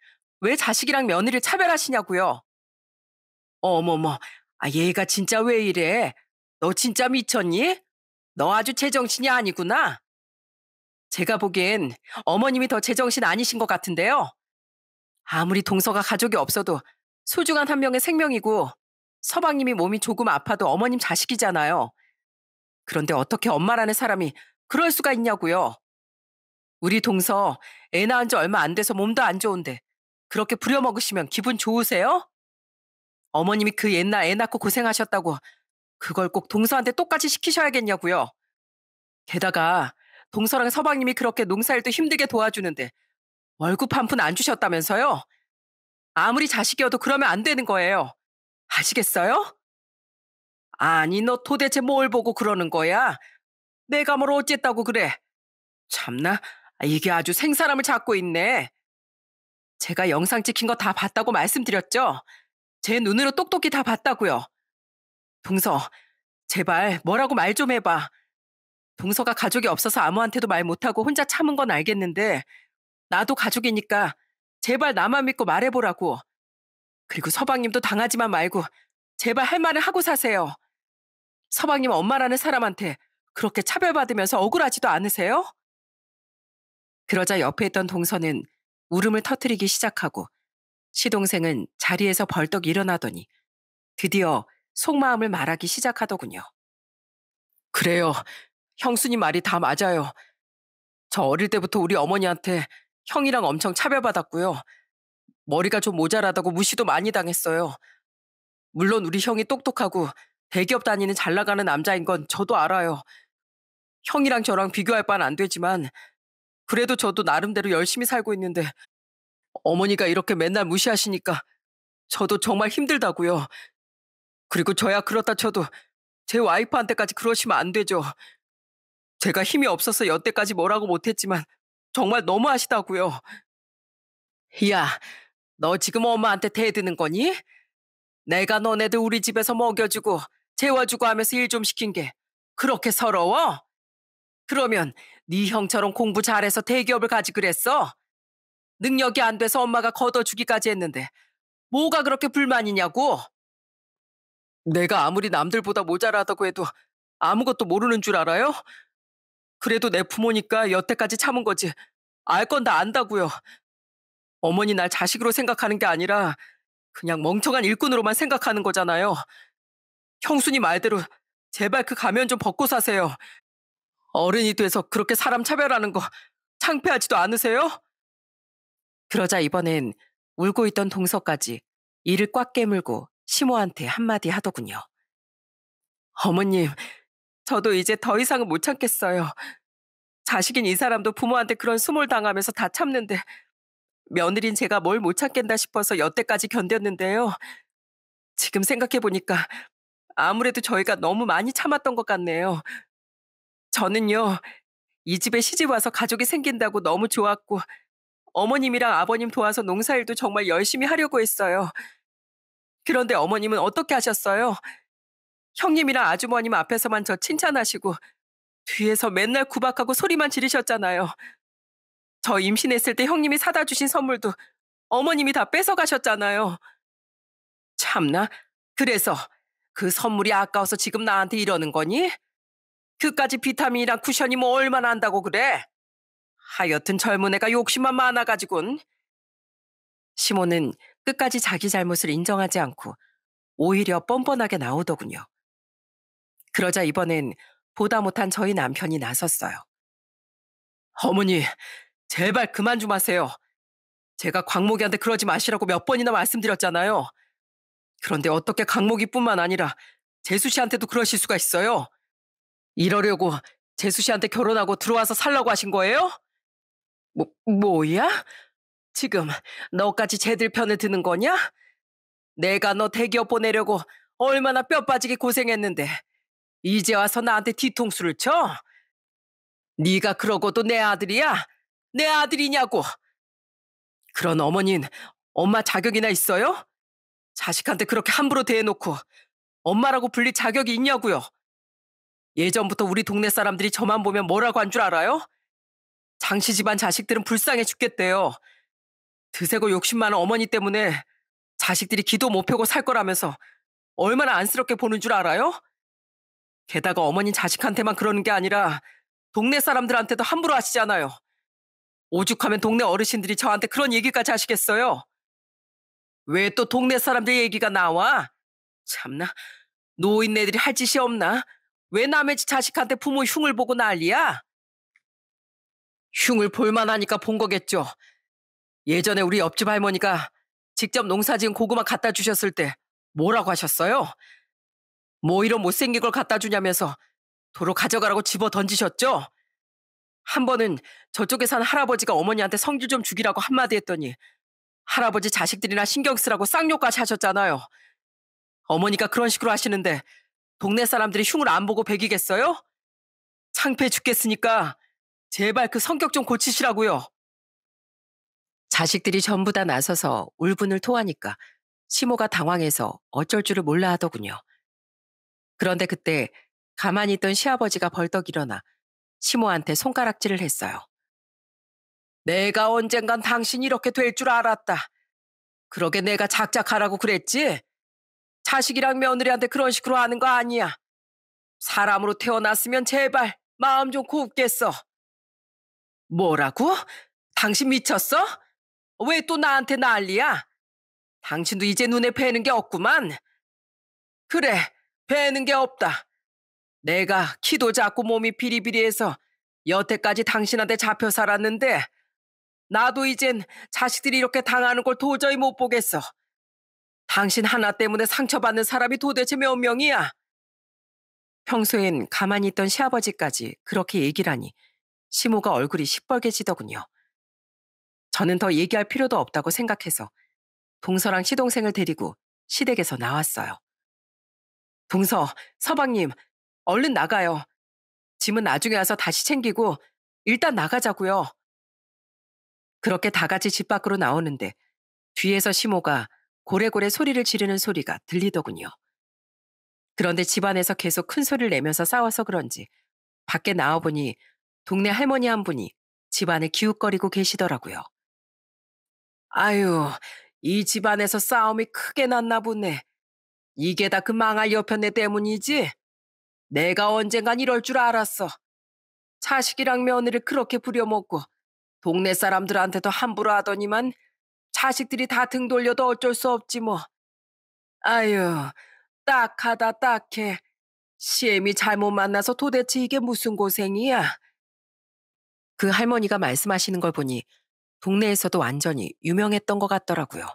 왜 자식이랑 며느리를 차별하시냐고요. 어머머, 아 얘가 진짜 왜 이래? 너 진짜 미쳤니? 너 아주 제정신이 아니구나. 제가 보기엔 어머님이 더 제정신 아니신 것 같은데요. 아무리 동서가 가족이 없어도 소중한 한 명의 생명이고 서방님이 몸이 조금 아파도 어머님 자식이잖아요. 그런데 어떻게 엄마라는 사람이 그럴 수가 있냐고요. 우리 동서 애 낳은 지 얼마 안 돼서 몸도 안 좋은데 그렇게 부려먹으시면 기분 좋으세요? 어머님이 그 옛날 애 낳고 고생하셨다고 그걸 꼭 동서한테 똑같이 시키셔야겠냐고요. 게다가 동서랑 서방님이 그렇게 농사일도 힘들게 도와주는데 월급 한 푼 안 주셨다면서요? 아무리 자식이어도 그러면 안 되는 거예요. 아시겠어요? 아니, 너 도대체 뭘 보고 그러는 거야? 내가 뭘 어쨌다고 그래? 참나, 이게 아주 생사람을 찾고 있네. 제가 영상 찍힌 거 다 봤다고 말씀드렸죠? 제 눈으로 똑똑히 다 봤다고요. 동서, 제발 뭐라고 말 좀 해봐. 동서가 가족이 없어서 아무한테도 말 못하고 혼자 참은 건 알겠는데, 나도 가족이니까 제발 나만 믿고 말해보라고. 그리고 서방님도 당하지만 말고 제발 할 말을 하고 사세요. 서방님 엄마라는 사람한테 그렇게 차별받으면서 억울하지도 않으세요? 그러자 옆에 있던 동서는 울음을 터뜨리기 시작하고 시동생은 자리에서 벌떡 일어나더니 드디어 속마음을 말하기 시작하더군요. 그래요. 형수님 말이 다 맞아요. 저 어릴 때부터 우리 어머니한테 형이랑 엄청 차별받았고요. 머리가 좀 모자라다고 무시도 많이 당했어요. 물론 우리 형이 똑똑하고 대기업 다니는 잘 나가는 남자인 건 저도 알아요. 형이랑 저랑 비교할 바는 안 되지만 그래도 저도 나름대로 열심히 살고 있는데 어머니가 이렇게 맨날 무시하시니까 저도 정말 힘들다고요. 그리고 저야 그렇다 쳐도 제 와이프한테까지 그러시면 안 되죠. 제가 힘이 없어서 여태까지 뭐라고 못했지만 정말 너무하시다고요. 야, 너 지금 엄마한테 대드는 거니? 내가 너네들 우리 집에서 먹여주고 재워주고 하면서 일 좀 시킨 게 그렇게 서러워? 그러면 네 형처럼 공부 잘해서 대기업을 가지 그랬어? 능력이 안 돼서 엄마가 걷어주기까지 했는데 뭐가 그렇게 불만이냐고? 내가 아무리 남들보다 모자라다고 해도 아무것도 모르는 줄 알아요? 그래도 내 부모니까 여태까지 참은 거지 알 건 다 안다고요. 어머니 날 자식으로 생각하는 게 아니라 그냥 멍청한 일꾼으로만 생각하는 거잖아요. 형순이 말대로 제발 그 가면 좀 벗고 사세요. 어른이 돼서 그렇게 사람 차별하는 거 창피하지도 않으세요? 그러자 이번엔 울고 있던 동서까지 이를 꽉 깨물고 시모한테 한마디 하더군요. 어머님, 저도 이제 더 이상은 못 참겠어요. 자식인 이 사람도 부모한테 그런 수몰 당하면서 다 참는데 며느린 제가 뭘 못참겠나 싶어서 여태까지 견뎠는데요. 지금 생각해보니까 아무래도 저희가 너무 많이 참았던 것 같네요. 저는요, 이 집에 시집 와서 가족이 생긴다고 너무 좋았고, 어머님이랑 아버님 도와서 농사일도 정말 열심히 하려고 했어요. 그런데 어머님은 어떻게 하셨어요? 형님이랑 아주머님 앞에서만 저 칭찬하시고, 뒤에서 맨날 구박하고 소리만 지르셨잖아요. 저 임신했을 때 형님이 사다 주신 선물도 어머님이 다 뺏어가셨잖아요. 참나, 그래서 그 선물이 아까워서 지금 나한테 이러는 거니? 그까지 비타민이랑 쿠션이 뭐 얼마나 한다고 그래? 하여튼 젊은 애가 욕심만 많아가지군. 시모는 끝까지 자기 잘못을 인정하지 않고 오히려 뻔뻔하게 나오더군요. 그러자 이번엔 보다 못한 저희 남편이 나섰어요. 어머니, 제발 그만 좀 하세요. 제가 광목이한테 그러지 마시라고 몇 번이나 말씀드렸잖아요. 그런데 어떻게 강목이뿐만 아니라 재수 씨한테도 그러실 수가 있어요? 이러려고 재수 씨한테 결혼하고 들어와서 살라고 하신 거예요? 뭐, 뭐야? 지금 너까지 쟤들 편을 드는 거냐? 내가 너 대기업 보내려고 얼마나 뼈 빠지게 고생했는데 이제 와서 나한테 뒤통수를 쳐? 네가 그러고도 내 아들이야? 내 아들이냐고. 그런 어머니는 엄마 자격이나 있어요? 자식한테 그렇게 함부로 대해놓고 엄마라고 불릴 자격이 있냐고요. 예전부터 우리 동네 사람들이 저만 보면 뭐라고 한 줄 알아요? 장씨 집안 자식들은 불쌍해 죽겠대요. 드세고 욕심 많은 어머니 때문에 자식들이 기도 못 펴고 살 거라면서 얼마나 안쓰럽게 보는 줄 알아요? 게다가 어머니 자식한테만 그러는 게 아니라 동네 사람들한테도 함부로 하시잖아요. 오죽하면 동네 어르신들이 저한테 그런 얘기까지 하시겠어요? 왜 또 동네 사람들 얘기가 나와? 참나, 노인네들이 할 짓이 없나? 왜 남의 집 자식한테 부모 흉을 보고 난리야? 흉을 볼만하니까 본 거겠죠. 예전에 우리 옆집 할머니가 직접 농사 지은 고구마 갖다 주셨을 때 뭐라고 하셨어요? 뭐 이런 못생긴 걸 갖다 주냐면서 도로 가져가라고 집어 던지셨죠? 한 번은 저쪽에 산 할아버지가 어머니한테 성질 좀 죽이라고 한마디 했더니 할아버지 자식들이나 신경 쓰라고 쌍욕까지 하셨잖아요. 어머니가 그런 식으로 하시는데 동네 사람들이 흉을 안 보고 베기겠어요 창피해 죽겠으니까 제발 그 성격 좀 고치시라고요. 자식들이 전부 다 나서서 울분을 토하니까 시모가 당황해서 어쩔 줄을 몰라 하더군요. 그런데 그때 가만히 있던 시아버지가 벌떡 일어나 시모한테 손가락질을 했어요. 내가 언젠간 당신이 이렇게 될 줄 알았다. 그러게 내가 작작하라고 그랬지? 자식이랑 며느리한테 그런 식으로 하는 거 아니야. 사람으로 태어났으면 제발 마음 좀 곱겠어. 뭐라고? 당신 미쳤어? 왜 또 나한테 난리야? 당신도 이제 눈에 뵈는 게 없구만. 그래, 뵈는 게 없다. 내가 키도 작고 몸이 비리비리해서 여태까지 당신한테 잡혀 살았는데 나도 이젠 자식들이 이렇게 당하는 걸 도저히 못 보겠어. 당신 하나 때문에 상처받는 사람이 도대체 몇 명이야? 평소엔 가만히 있던 시아버지까지 그렇게 얘기를 하니 시모가 얼굴이 시뻘개지더군요. 저는 더 얘기할 필요도 없다고 생각해서 동서랑 시동생을 데리고 시댁에서 나왔어요. 동서, 서방님, 얼른 나가요. 짐은 나중에 와서 다시 챙기고 일단 나가자고요. 그렇게 다 같이 집 밖으로 나오는데 뒤에서 시모가 고래고래 소리를 지르는 소리가 들리더군요. 그런데 집안에서 계속 큰 소리를 내면서 싸워서 그런지 밖에 나와보니 동네 할머니 한 분이 집안을 기웃거리고 계시더라고요. 아유, 이 집안에서 싸움이 크게 났나 보네. 이게 다 그 망할 여편네 때문이지? 내가 언젠간 이럴 줄 알았어. 자식이랑 며느리를 그렇게 부려먹고 동네 사람들한테도 함부로 하더니만 자식들이 다 등 돌려도 어쩔 수 없지 뭐. 아유, 딱하다 딱해. 시엠이 잘못 만나서 도대체 이게 무슨 고생이야. 그 할머니가 말씀하시는 걸 보니 동네에서도 완전히 유명했던 것 같더라고요.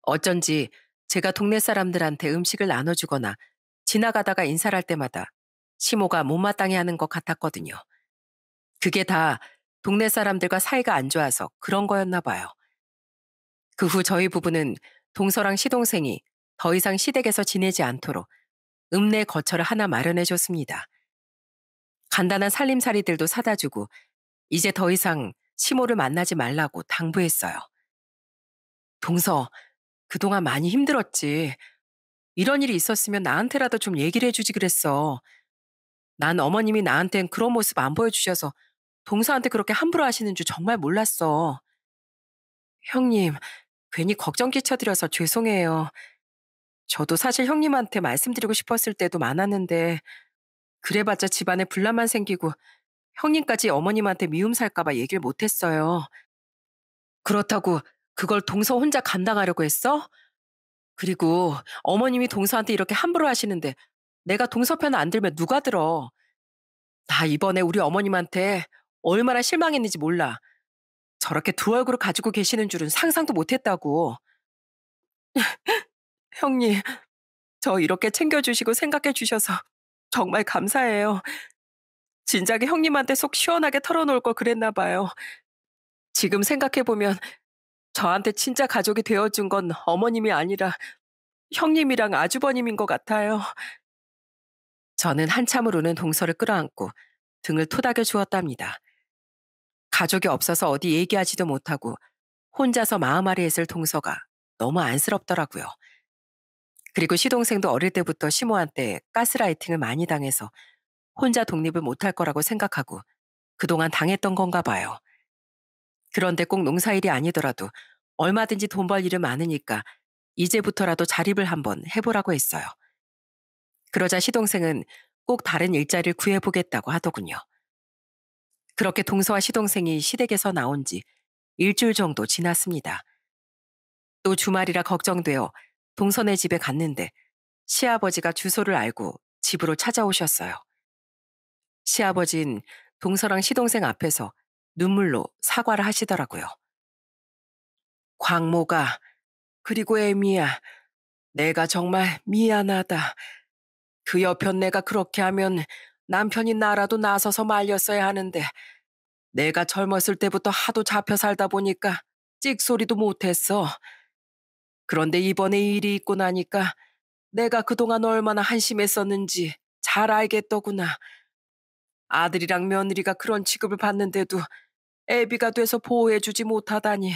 어쩐지 제가 동네 사람들한테 음식을 나눠주거나 지나가다가 인사를 할 때마다 시모가 못마땅해 하는 것 같았거든요. 그게 다 동네 사람들과 사이가 안 좋아서 그런 거였나 봐요. 그 후 저희 부부는 동서랑 시동생이 더 이상 시댁에서 지내지 않도록 읍내 거처를 하나 마련해 줬습니다. 간단한 살림살이들도 사다 주고 이제 더 이상 시모를 만나지 말라고 당부했어요. 동서, 그동안 많이 힘들었지. 이런 일이 있었으면 나한테라도 좀 얘기를 해주지 그랬어. 난 어머님이 나한텐 그런 모습 안 보여주셔서 동서한테 그렇게 함부로 하시는 줄 정말 몰랐어. 형님, 괜히 걱정 끼쳐드려서 죄송해요. 저도 사실 형님한테 말씀드리고 싶었을 때도 많았는데, 그래봤자 집안에 불란만 생기고, 형님까지 어머님한테 미움 살까봐 얘기를 못했어요. 그렇다고 그걸 동서 혼자 감당하려고 했어? 그리고 어머님이 동서한테 이렇게 함부로 하시는데 내가 동서 편안 들면 누가 들어. 나 이번에 우리 어머님한테 얼마나 실망했는지 몰라. 저렇게 두 얼굴을 가지고 계시는 줄은 상상도 못했다고. 형님, 저 이렇게 챙겨주시고 생각해 주셔서 정말 감사해요. 진작에 형님한테 속 시원하게 털어놓을 걸 그랬나 봐요. 지금 생각해보면 저한테 진짜 가족이 되어준 건 어머님이 아니라 형님이랑 아주버님인 것 같아요. 저는 한참을 우는 동서를 끌어안고 등을 토닥여 주었답니다. 가족이 없어서 어디 얘기하지도 못하고 혼자서 마음 아래 했을 동서가 너무 안쓰럽더라고요. 그리고 시동생도 어릴 때부터 시모한테 가스라이팅을 많이 당해서 혼자 독립을 못할 거라고 생각하고 그동안 당했던 건가 봐요. 그런데 꼭 농사일이 아니더라도 얼마든지 돈 벌 일은 많으니까 이제부터라도 자립을 한번 해보라고 했어요. 그러자 시동생은 꼭 다른 일자리를 구해보겠다고 하더군요. 그렇게 동서와 시동생이 시댁에서 나온 지 일주일 정도 지났습니다. 또 주말이라 걱정되어 동선의 네 집에 갔는데 시아버지가 주소를 알고 집으로 찾아오셨어요. 시아버진 동서랑 시동생 앞에서 눈물로 사과를 하시더라고요. 광모가 그리고 애미야 내가 정말 미안하다. 그 여편 내가 그렇게 하면 남편이 나라도 나서서 말렸어야 하는데 내가 젊었을 때부터 하도 잡혀 살다 보니까 찍소리도 못했어. 그런데 이번에 일이 있고 나니까 내가 그동안 얼마나 한심했었는지 잘 알겠더구나. 아들이랑 며느리가 그런 취급을 받는데도 애비가 돼서 보호해주지 못하다니.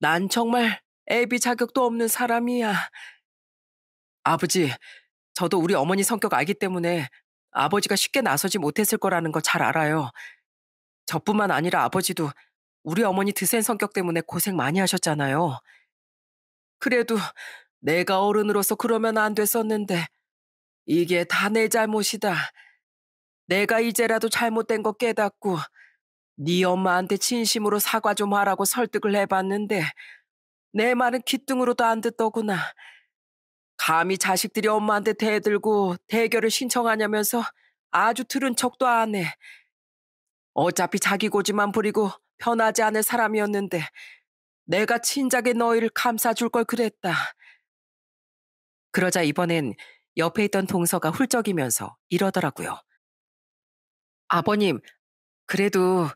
난 정말 애비 자격도 없는 사람이야. 아버지, 저도 우리 어머니 성격 알기 때문에 아버지가 쉽게 나서지 못했을 거라는 거 잘 알아요. 저뿐만 아니라 아버지도 우리 어머니 드센 성격 때문에 고생 많이 하셨잖아요. 그래도 내가 어른으로서 그러면 안 됐었는데 이게 다 내 잘못이다. 내가 이제라도 잘못된 거 깨닫고 네 엄마한테 진심으로 사과 좀 하라고 설득을 해봤는데 내 말은 귀뚱으로도 안 듣더구나. 감히 자식들이 엄마한테 대들고 대결을 신청하냐면서 아주 들은 척도 안 해. 어차피 자기 고지만 부리고 편하지 않을 사람이었는데 내가 친작에 너희를 감싸줄 걸 그랬다. 그러자 이번엔 옆에 있던 동서가 훌쩍이면서 이러더라고요. 아버님, 그래도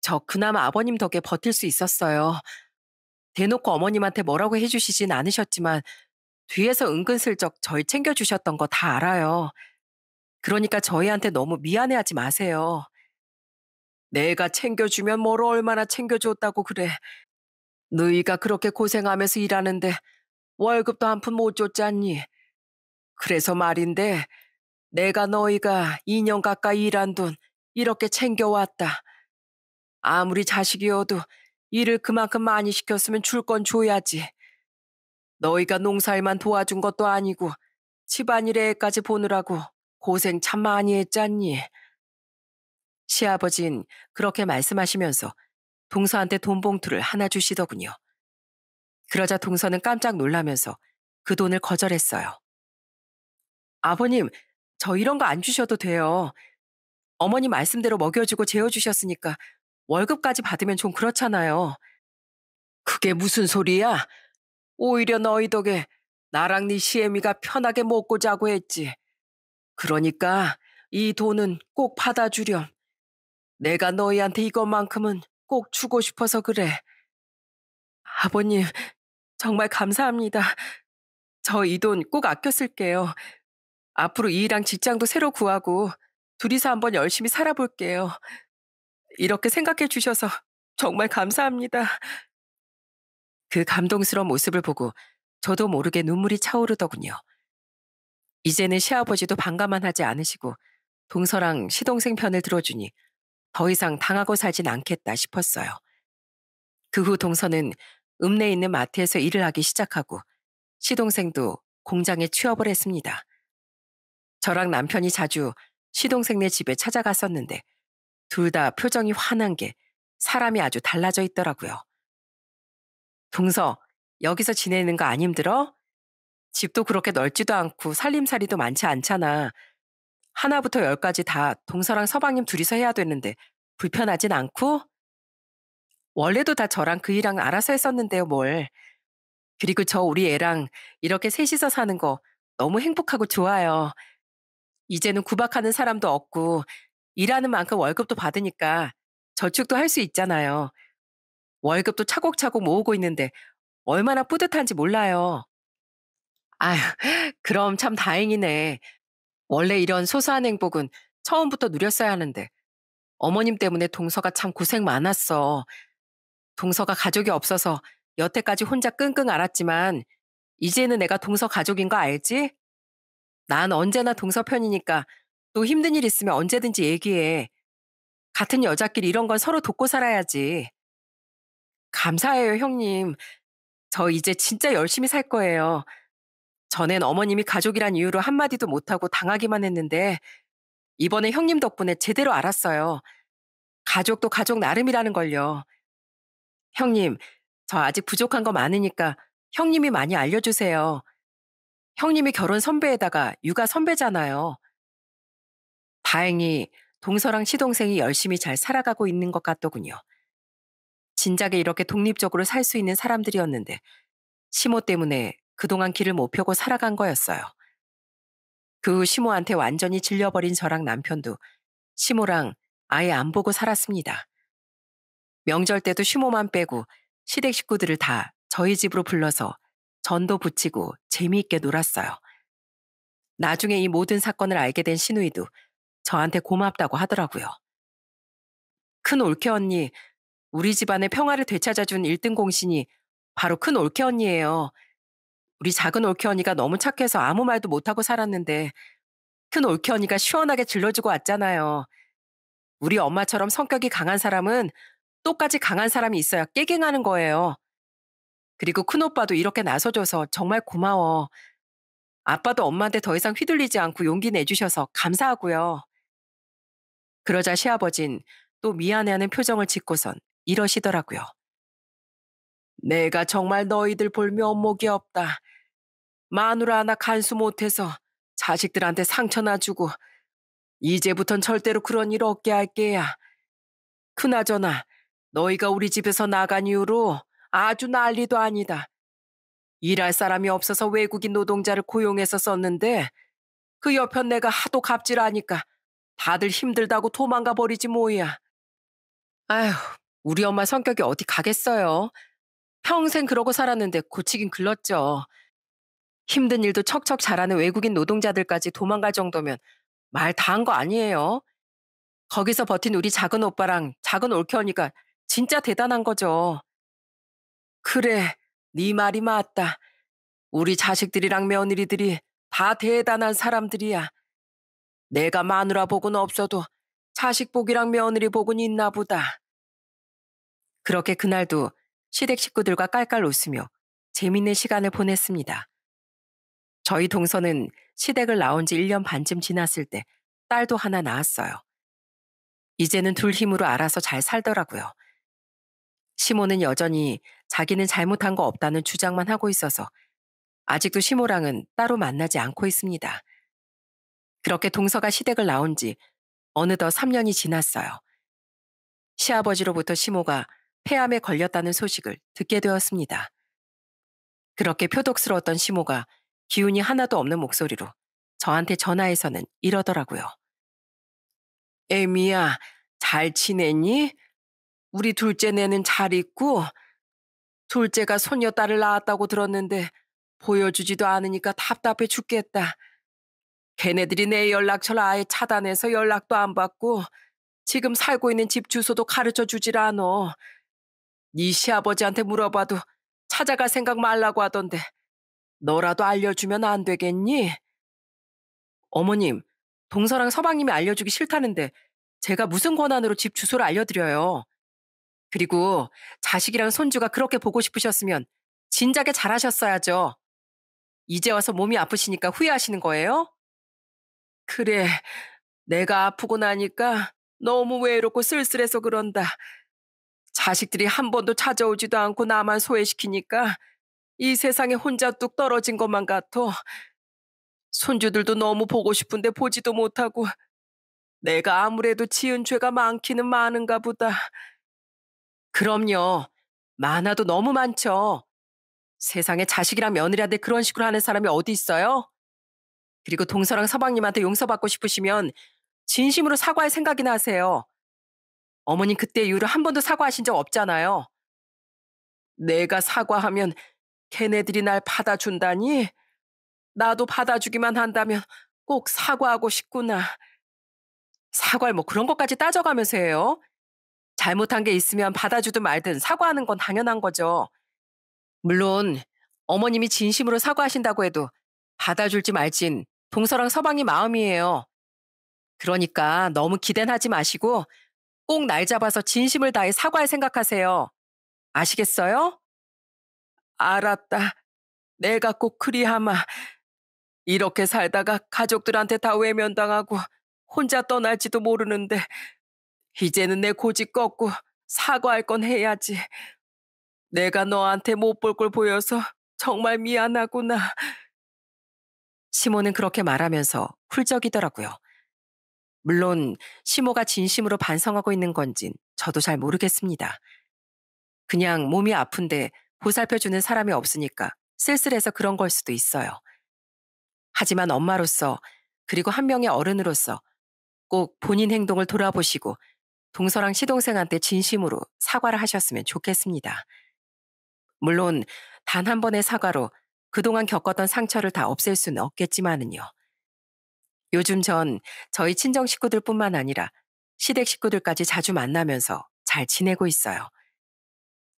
저 그나마 아버님 덕에 버틸 수 있었어요. 대놓고 어머님한테 뭐라고 해주시진 않으셨지만 뒤에서 은근슬쩍 절 챙겨주셨던 거 다 알아요. 그러니까 저희한테 너무 미안해하지 마세요. 내가 챙겨주면 뭐로 얼마나 챙겨줬다고 그래. 너희가 그렇게 고생하면서 일하는데 월급도 한 푼 못 줬잖니. 그래서 말인데 내가 너희가 2년 가까이 일한 돈 이렇게 챙겨왔다. 아무리 자식이어도 일을 그만큼 많이 시켰으면 줄 건 줘야지. 너희가 농사일만 도와준 것도 아니고 집안일에 까지 보느라고 고생 참 많이 했잖니. 시아버진 그렇게 말씀하시면서 동서한테 돈 봉투를 하나 주시더군요. 그러자 동서는 깜짝 놀라면서 그 돈을 거절했어요. 아버님, 저 이런 거 안 주셔도 돼요. 어머니 말씀대로 먹여주고 재워주셨으니까 월급까지 받으면 좀 그렇잖아요. 그게 무슨 소리야? 오히려 너희 덕에 나랑 네 시애미가 편하게 먹고 자고 했지. 그러니까 이 돈은 꼭 받아주렴. 내가 너희한테 이것만큼은 꼭 주고 싶어서 그래. 아버님, 정말 감사합니다. 저 이 돈 꼭 아껴 쓸게요. 앞으로 일이랑 직장도 새로 구하고 둘이서 한번 열심히 살아볼게요. 이렇게 생각해 주셔서 정말 감사합니다. 그 감동스러운 모습을 보고 저도 모르게 눈물이 차오르더군요. 이제는 시아버지도 반가만 하지 않으시고 동서랑 시동생 편을 들어주니 더 이상 당하고 살진 않겠다 싶었어요. 그 후 동서는 읍내에 있는 마트에서 일을 하기 시작하고 시동생도 공장에 취업을 했습니다. 저랑 남편이 자주 시동생네 집에 찾아갔었는데 둘 다 표정이 환한 게 사람이 아주 달라져 있더라고요. 동서, 여기서 지내는 거 안 힘들어? 집도 그렇게 넓지도 않고 살림살이도 많지 않잖아. 하나부터 열까지 다 동서랑 서방님 둘이서 해야 되는데 불편하진 않고? 원래도 다 저랑 그이랑 알아서 했었는데요, 뭘. 그리고 저 우리 애랑 이렇게 셋이서 사는 거 너무 행복하고 좋아요. 이제는 구박하는 사람도 없고 일하는 만큼 월급도 받으니까 저축도 할 수 있잖아요. 월급도 차곡차곡 모으고 있는데 얼마나 뿌듯한지 몰라요. 아휴, 그럼 참 다행이네. 원래 이런 소소한 행복은 처음부터 누렸어야 하는데 어머님 때문에 동서가 참 고생 많았어. 동서가 가족이 없어서 여태까지 혼자 끙끙 앓았지만 이제는 내가 동서 가족인 거 알지? 난 언제나 동서편이니까 또 힘든 일 있으면 언제든지 얘기해. 같은 여자끼리 이런 건 서로 돕고 살아야지. 감사해요, 형님. 저 이제 진짜 열심히 살 거예요. 전엔 어머님이 가족이란 이유로 한마디도 못하고 당하기만 했는데, 이번에 형님 덕분에 제대로 알았어요. 가족도 가족 나름이라는 걸요. 형님, 저 아직 부족한 거 많으니까 형님이 많이 알려주세요. 형님이 결혼 선배에다가 육아 선배잖아요. 다행히 동서랑 시동생이 열심히 잘 살아가고 있는 것 같더군요. 진작에 이렇게 독립적으로 살 수 있는 사람들이었는데 시모 때문에 그동안 길을 못 펴고 살아간 거였어요. 그 시모한테 완전히 질려버린 저랑 남편도 시모랑 아예 안 보고 살았습니다. 명절 때도 시모만 빼고 시댁 식구들을 다 저희 집으로 불러서 전도 붙이고 재미있게 놀았어요. 나중에 이 모든 사건을 알게 된 신우이도 저한테 고맙다고 하더라고요. 큰 올케 언니, 우리 집안의 평화를 되찾아준 1등 공신이 바로 큰 올케 언니예요. 우리 작은 올케 언니가 너무 착해서 아무 말도 못하고 살았는데 큰 올케 언니가 시원하게 질러주고 왔잖아요. 우리 엄마처럼 성격이 강한 사람은 똑같이 강한 사람이 있어야 깨갱하는 거예요. 그리고 큰오빠도 이렇게 나서줘서 정말 고마워. 아빠도 엄마한테 더 이상 휘둘리지 않고 용기 내주셔서 감사하고요. 그러자 시아버진 또 미안해하는 표정을 짓고선 이러시더라고요. 내가 정말 너희들 볼 면목이 없다. 마누라 하나 간수 못해서 자식들한테 상처나 주고 이제부턴 절대로 그런 일 없게 할게야. 그나저나 너희가 우리 집에서 나간 이후로 아주 난리도 아니다. 일할 사람이 없어서 외국인 노동자를 고용해서 썼는데 그 옆편 내가 하도 갑질하니까 다들 힘들다고 도망가 버리지 뭐야. 아휴, 우리 엄마 성격이 어디 가겠어요. 평생 그러고 살았는데 고치긴 글렀죠. 힘든 일도 척척 잘하는 외국인 노동자들까지 도망갈 정도면 말 다 한 거 아니에요. 거기서 버틴 우리 작은 오빠랑 작은 올케언니가 진짜 대단한 거죠. 그래, 네 말이 맞다. 우리 자식들이랑 며느리들이 다 대단한 사람들이야. 내가 마누라 복은 없어도 자식 복이랑 며느리 복은 있나 보다. 그렇게 그날도 시댁 식구들과 깔깔 웃으며 재밌는 시간을 보냈습니다. 저희 동서는 시댁을 나온 지 1년 반쯤 지났을 때 딸도 하나 낳았어요. 이제는 둘 힘으로 알아서 잘 살더라고요. 시모는 여전히 자기는 잘못한 거 없다는 주장만 하고 있어서 아직도 시모랑은 따로 만나지 않고 있습니다. 그렇게 동서가 시댁을 나온 지 어느덧 3년이 지났어요. 시아버지로부터 시모가 폐암에 걸렸다는 소식을 듣게 되었습니다. 그렇게 표독스러웠던 시모가 기운이 하나도 없는 목소리로 저한테 전화해서는 이러더라고요. 에미야, 잘 지냈니? 우리 둘째 내는 잘 있고 둘째가 손녀딸을 낳았다고 들었는데 보여주지도 않으니까 답답해 죽겠다. 걔네들이 내 연락처를 아예 차단해서 연락도 안 받고 지금 살고 있는 집 주소도 가르쳐 주질 않어. 네 시아버지한테 물어봐도 찾아갈 생각 말라고 하던데 너라도 알려주면 안 되겠니? 어머님, 동서랑 서방님이 알려주기 싫다는데 제가 무슨 권한으로 집 주소를 알려드려요. 그리고 자식이랑 손주가 그렇게 보고 싶으셨으면 진작에 잘하셨어야죠. 이제 와서 몸이 아프시니까 후회하시는 거예요? 그래, 내가 아프고 나니까 너무 외롭고 쓸쓸해서 그런다. 자식들이 한 번도 찾아오지도 않고 나만 소외시키니까 이 세상에 혼자 뚝 떨어진 것만 같아. 손주들도 너무 보고 싶은데 보지도 못하고 내가 아무래도 지은 죄가 많기는 많은가 보다. 그럼요. 많아도 너무 많죠. 세상에 자식이랑 며느리한테 그런 식으로 하는 사람이 어디 있어요? 그리고 동서랑 서방님한테 용서받고 싶으시면 진심으로 사과할 생각이나 하세요. 어머님 그때 이후로 한 번도 사과하신 적 없잖아요. 내가 사과하면 걔네들이 날 받아준다니? 나도 받아주기만 한다면 꼭 사과하고 싶구나. 사과를 뭐 그런 것까지 따져가면서 해요? 잘못한 게 있으면 받아주든 말든 사과하는 건 당연한 거죠. 물론 어머님이 진심으로 사과하신다고 해도 받아줄지 말진 동서랑 서방이 마음이에요. 그러니까 너무 기댄 하지 마시고 꼭 날 잡아서 진심을 다해 사과할 생각하세요. 아시겠어요? 알았다. 내가 꼭 그리하마. 이렇게 살다가 가족들한테 다 외면당하고 혼자 떠날지도 모르는데 이제는 내 고집 꺾고 사과할 건 해야지. 내가 너한테 못 볼 걸 보여서 정말 미안하구나. 시모는 그렇게 말하면서 훌쩍이더라고요. 물론 시모가 진심으로 반성하고 있는 건진 저도 잘 모르겠습니다. 그냥 몸이 아픈데 보살펴주는 사람이 없으니까 쓸쓸해서 그런 걸 수도 있어요. 하지만 엄마로서 그리고 한 명의 어른으로서 꼭 본인 행동을 돌아보시고 동서랑 시동생한테 진심으로 사과를 하셨으면 좋겠습니다. 물론 단 한 번의 사과로 그동안 겪었던 상처를 다 없앨 수는 없겠지만은요. 요즘 전 저희 친정 식구들뿐만 아니라 시댁 식구들까지 자주 만나면서 잘 지내고 있어요.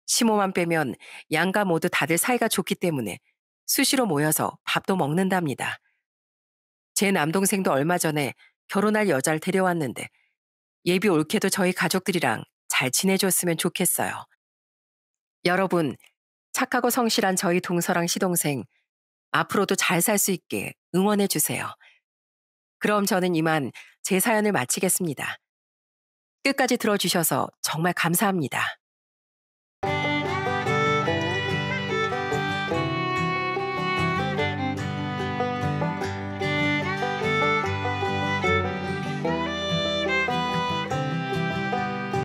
시모만 빼면 양가 모두 다들 사이가 좋기 때문에 수시로 모여서 밥도 먹는답니다. 제 남동생도 얼마 전에 결혼할 여자를 데려왔는데 예비 올케도 저희 가족들이랑 잘 지내줬으면 좋겠어요. 여러분, 착하고 성실한 저희 동서랑 시동생, 앞으로도 잘 살 수 있게 응원해주세요. 그럼 저는 이만 제 사연을 마치겠습니다. 끝까지 들어주셔서 정말 감사합니다.